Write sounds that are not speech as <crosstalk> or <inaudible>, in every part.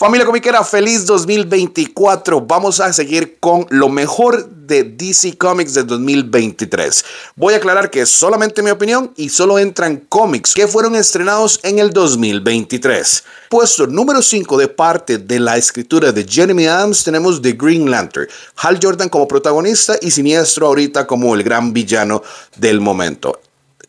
Familia Comiquera, feliz 2024. Vamos a seguir con lo mejor de DC Comics de 2023. Voy a aclarar que es solamente mi opinión y solo entran cómics que fueron estrenados en el 2023. Puesto número 5 de parte de la escritura de Jeremy Adams tenemos The Green Lantern. Hal Jordan como protagonista y Siniestro ahorita como el gran villano del momento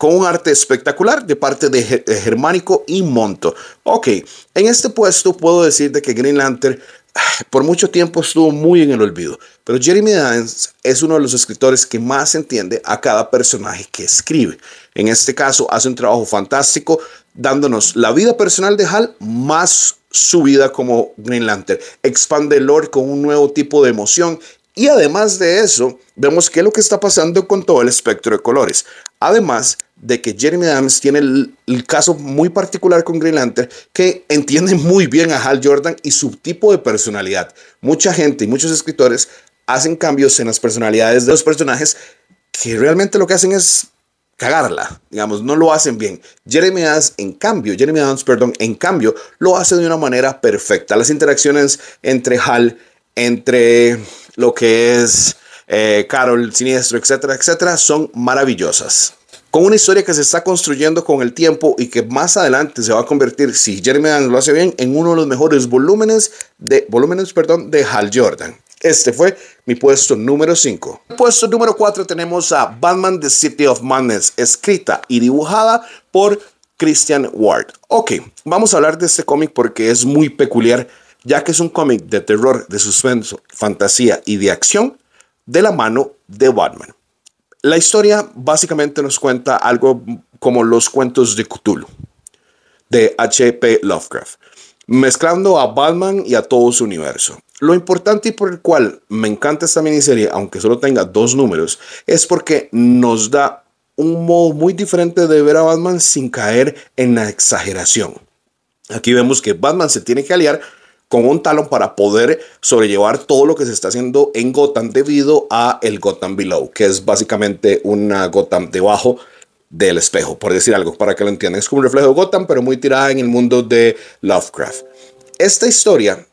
con un arte espectacular de parte de Germánico y Monto. Ok, en este puesto puedo decirte que Green Lantern ah, por mucho tiempo estuvo muy en el olvido, pero Jeremy dance es uno de los escritores que más entiende a cada personaje que escribe. En este caso hace un trabajo fantástico dándonos la vida personal de Hal más su vida como Green Lantern. Expande el lore con un nuevo tipo de emoción y además de eso, vemos que lo que está pasando con todo el espectro de colores. Además, de que Jeremy Adams tiene el, caso muy particular con Green Lantern que entiende muy bien a Hal Jordan y su tipo de personalidad. Mucha gente y muchos escritores hacen cambios en las personalidades de los personajes que realmente lo que hacen es cagarla, digamos, no lo hacen bien. Jeremy Adams, en cambio, Jeremy Adams, perdón, en cambio, lo hace de una manera perfecta. Las interacciones entre Hal, entre lo que es eh, Carol, Siniestro, etcétera, etcétera, son maravillosas con una historia que se está construyendo con el tiempo y que más adelante se va a convertir, si Jeremy Dunn lo hace bien, en uno de los mejores volúmenes de, de Hal Jordan. Este fue mi puesto número 5. Puesto número 4 tenemos a Batman The City of Madness, escrita y dibujada por Christian Ward. Ok, vamos a hablar de este cómic porque es muy peculiar, ya que es un cómic de terror, de suspenso, fantasía y de acción de la mano de Batman. La historia básicamente nos cuenta algo como los cuentos de Cthulhu, de H.P. Lovecraft, mezclando a Batman y a todo su universo. Lo importante y por el cual me encanta esta miniserie, aunque solo tenga dos números, es porque nos da un modo muy diferente de ver a Batman sin caer en la exageración. Aquí vemos que Batman se tiene que aliar con un talón para poder sobrellevar todo lo que se está haciendo en Gotham debido a el Gotham Below, que es básicamente una Gotham debajo del espejo, por decir algo, para que lo entiendan. Es como un reflejo de Gotham, pero muy tirada en el mundo de Lovecraft. Esta historia,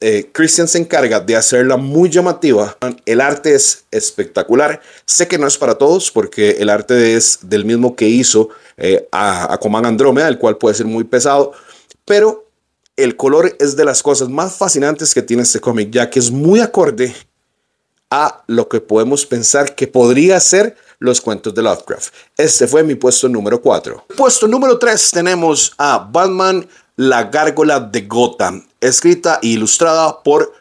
eh, Christian se encarga de hacerla muy llamativa. El arte es espectacular. Sé que no es para todos, porque el arte es del mismo que hizo eh, a Coman Andrómeda, el cual puede ser muy pesado, pero el color es de las cosas más fascinantes que tiene este cómic, ya que es muy acorde a lo que podemos pensar que podría ser los cuentos de Lovecraft. Este fue mi puesto número 4. Puesto número 3 tenemos a Batman, la gárgola de Gotham, escrita e ilustrada por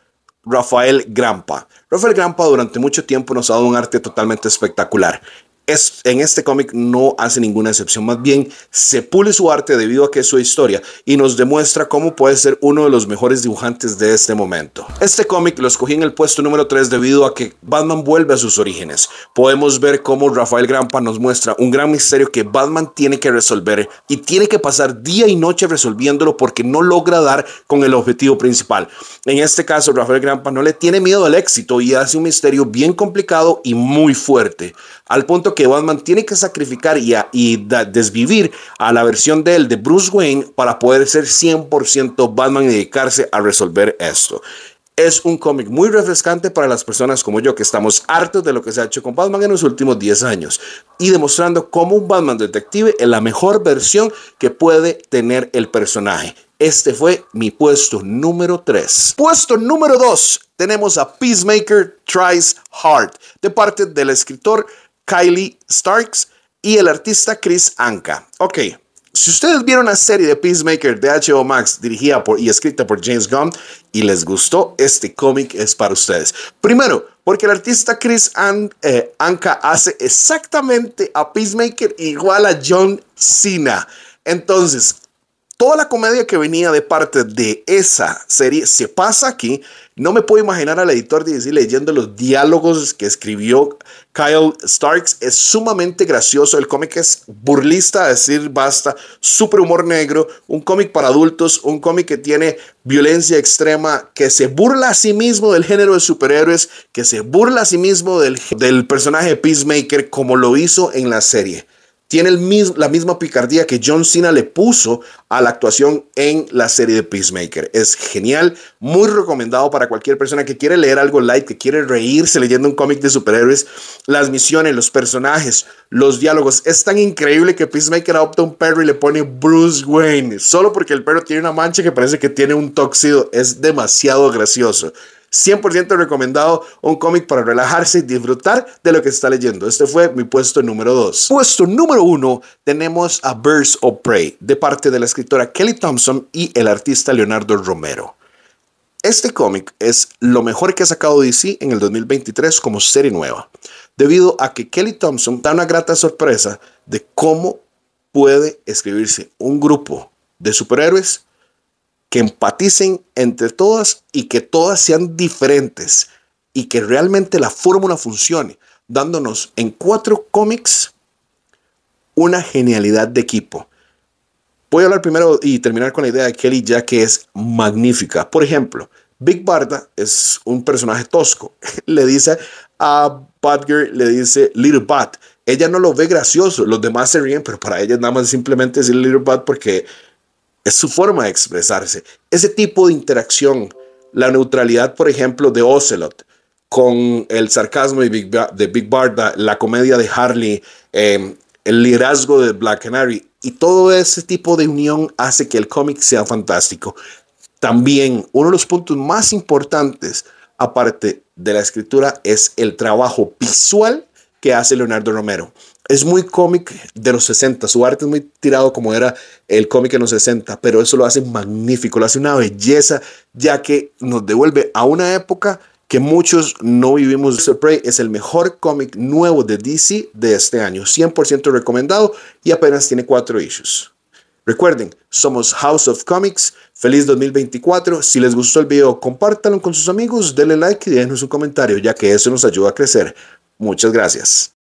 Rafael Grampa. Rafael Grampa durante mucho tiempo nos ha dado un arte totalmente espectacular es, en este cómic no hace ninguna excepción, más bien se pule su arte debido a que es su historia y nos demuestra cómo puede ser uno de los mejores dibujantes de este momento. Este cómic lo escogí en el puesto número 3 debido a que Batman vuelve a sus orígenes. Podemos ver cómo Rafael Grampa nos muestra un gran misterio que Batman tiene que resolver y tiene que pasar día y noche resolviéndolo porque no logra dar con el objetivo principal. En este caso, Rafael Grampa no le tiene miedo al éxito y hace un misterio bien complicado y muy fuerte, al punto que Batman tiene que sacrificar y, desvivir a la versión de él de Bruce Wayne para poder ser 100% Batman y dedicarse a resolver esto. Es un cómic muy refrescante para las personas como yo que estamos hartos de lo que se ha hecho con Batman en los últimos 10 años y demostrando cómo un Batman detective es la mejor versión que puede tener el personaje. Este fue mi puesto número 3. Puesto número 2 tenemos a Peacemaker Tries Hard de parte del escritor Kylie Starks y el artista Chris Anka. Ok, si ustedes vieron la serie de Peacemaker de HBO Max dirigida por y escrita por James Gunn y les gustó, este cómic es para ustedes. Primero, porque el artista Chris eh, Anka hace exactamente a Peacemaker igual a John Cena. Entonces, toda la comedia que venía de parte de esa serie se pasa aquí. No me puedo imaginar al editor de leyendo los diálogos que escribió Kyle Starks. Es sumamente gracioso. El cómic es burlista a decir basta. Super humor negro. Un cómic para adultos. Un cómic que tiene violencia extrema. Que se burla a sí mismo del género de superhéroes. Que se burla a sí mismo del, del personaje Peacemaker como lo hizo en la serie tiene la misma picardía que John Cena le puso a la actuación en la serie de Peacemaker. Es genial, muy recomendado para cualquier persona que quiere leer algo light, que quiere reírse leyendo un cómic de superhéroes. Las misiones, los personajes, los diálogos. Es tan increíble que Peacemaker adopta un perro y le pone Bruce Wayne, solo porque el perro tiene una mancha que parece que tiene un tóxido. Es demasiado gracioso. 100% recomendado, un cómic para relajarse y disfrutar de lo que se está leyendo. Este fue mi puesto número 2. Puesto número 1 tenemos a Birds of Prey, de parte de la escritora Kelly Thompson y el artista Leonardo Romero. Este cómic es lo mejor que ha sacado DC en el 2023 como serie nueva, debido a que Kelly Thompson da una grata sorpresa de cómo puede escribirse un grupo de superhéroes que empaticen entre todas y que todas sean diferentes y que realmente la fórmula funcione, dándonos en cuatro cómics una genialidad de equipo. Voy a hablar primero y terminar con la idea de Kelly ya que es magnífica. Por ejemplo, Big Barda es un personaje tosco. <laughs> le dice a Batgirl, le dice Little Bat. Ella no lo ve gracioso, los demás se ríen, pero para ella nada más simplemente decir Little Bat porque es su forma de expresarse. Ese tipo de interacción, la neutralidad, por ejemplo, de Ocelot con el sarcasmo de Big, de Barda, la comedia de Harley, em, el liderazgo de Black Canary y todo ese tipo de unión hace que el cómic sea fantástico. También uno de los puntos más importantes, aparte de la escritura, es el trabajo visual que hace Leonardo Romero es muy cómic de los 60, su arte es muy tirado como era el cómic en los 60, pero eso lo hace magnífico, lo hace una belleza, ya que nos devuelve a una época que muchos no vivimos. Prey es el mejor cómic nuevo de DC de este año, 100% recomendado y apenas tiene cuatro issues. Recuerden, somos House of Comics. Feliz 2024. Si les gustó el video, compártanlo con sus amigos, denle like y déjenos un comentario, ya que eso nos ayuda a crecer. Muchas gracias.